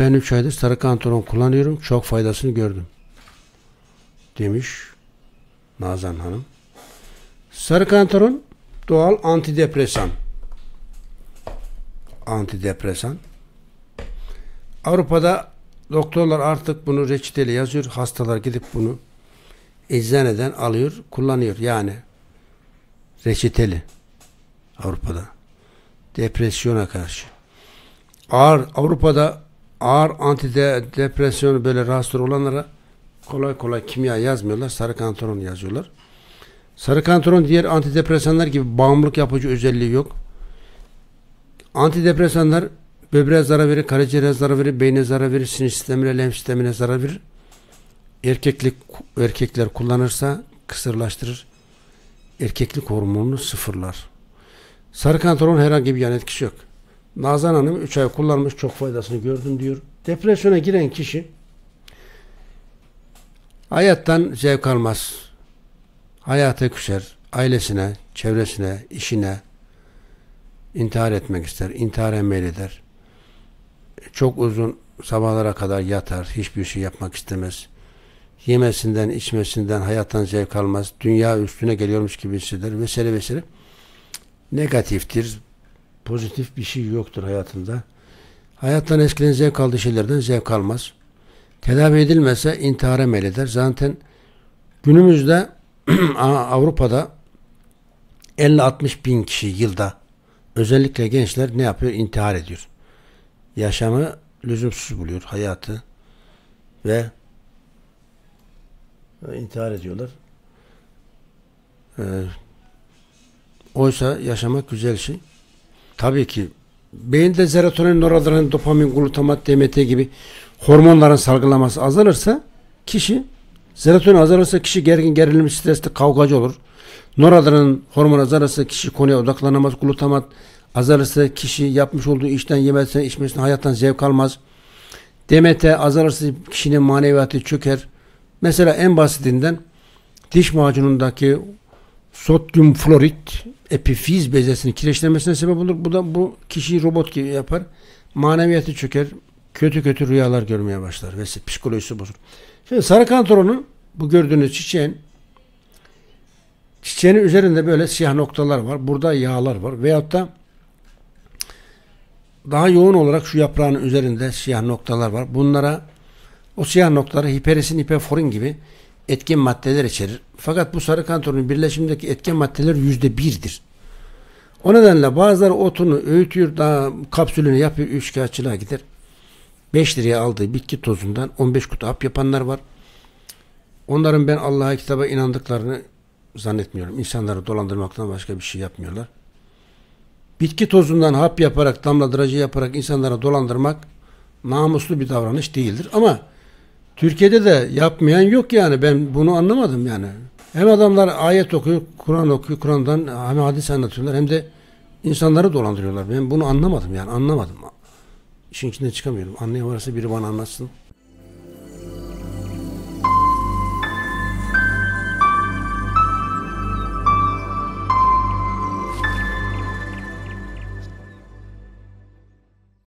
Ben 3 aydır sarı kantaron kullanıyorum. Çok faydasını gördüm. Demiş Nazan Hanım. Sarı kantaron doğal antidepresan. Antidepresan. Avrupa'da doktorlar artık bunu reçeteli yazıyor. Hastalar gidip bunu eczaneden alıyor, kullanıyor. Yani reçeteli Avrupa'da. Depresyona karşı. Ağır Avrupa'da ağır antidepresyonu böyle rahatsız olanlara kolay kolay kimya yazmıyorlar. Sarı kantaron yazıyorlar. Sarı kantaron diğer antidepresanlar gibi bağımlılık yapıcı özelliği yok. Antidepresanlar böbreğe zarar verir, karaciğere zarar verir, beyne zarar verir, sinir sistemine, lenf sistemine zarar verir. Erkeklik erkekler kullanırsa kısırlaştırır. Erkeklik hormonunu sıfırlar. Sarı kantaron herhangi bir yan etkisi yok. Nazan Hanım 3 ay kullanmış çok faydasını gördüm diyor. Depresyona giren kişi hayattan zevk almaz. Hayata küser. Ailesine, çevresine, işine intihar etmek ister. İntihar meyleder. Çok uzun sabahlara kadar yatar. Hiçbir şey yapmak istemez. Yemesinden, içmesinden, hayattan zevk almaz. Dünya üstüne geliyormuş gibi hisseder vesaire vesaire. Negatiftir pozitif bir şey yoktur hayatında. Hayattan eskiden zevk aldığı şeylerden zevk almaz. Tedavi edilmezse intihara meyleder. Zaten günümüzde Avrupa'da 50-60 bin kişi yılda özellikle gençler ne yapıyor? İntihar ediyor. Yaşamı lüzumsuz buluyor hayatı ve intihar ediyorlar. Ee, oysa yaşamak güzel şey. Tabii ki beyinde serotonin, noradrenalin, dopamin, glutamat, DMT gibi hormonların salgılaması azalırsa kişi serotonin azalırsa kişi gergin, gerilim, stresli, kavgacı olur. Noradrenalin hormonu azalırsa kişi konuya odaklanamaz. Glutamat azalırsa kişi yapmış olduğu işten, yemesinden, içmesine hayattan zevk almaz. DMT azalırsa kişinin maneviyatı çöker. Mesela en basitinden diş macunundaki sodyum florit epifiz bezesini kireçlenmesine sebep olur. Bu da bu kişiyi robot gibi yapar. Maneviyatı çöker. Kötü kötü rüyalar görmeye başlar ve psikolojisi bozulur. Şimdi sarı kantoronu bu gördüğünüz çiçeğin çiçeğin üzerinde böyle siyah noktalar var. Burada yağlar var. Veyahut da daha yoğun olarak şu yaprağın üzerinde siyah noktalar var. Bunlara o siyah noktaları hiperisin hiperforin gibi etken maddeler içerir. Fakat bu sarı kantonun birleşimindeki etken maddeler yüzde birdir. O nedenle bazıları otunu öğütüyor, daha kapsülünü yapıyor, üç üçkağıtçılığa gider. 5 liraya aldığı bitki tozundan 15 kutu hap yapanlar var. Onların ben Allah'a kitaba inandıklarını zannetmiyorum. İnsanları dolandırmaktan başka bir şey yapmıyorlar. Bitki tozundan hap yaparak, damladıracı yaparak insanlara dolandırmak namuslu bir davranış değildir. Ama Türkiye'de de yapmayan yok yani. Ben bunu anlamadım yani. Hem adamlar ayet okuyor, Kur'an okuyor, Kur'an'dan hem hadis anlatıyorlar hem de insanları dolandırıyorlar. Ben bunu anlamadım yani anlamadım. İşin içinden çıkamıyorum. Anlayan varsa biri bana anlatsın.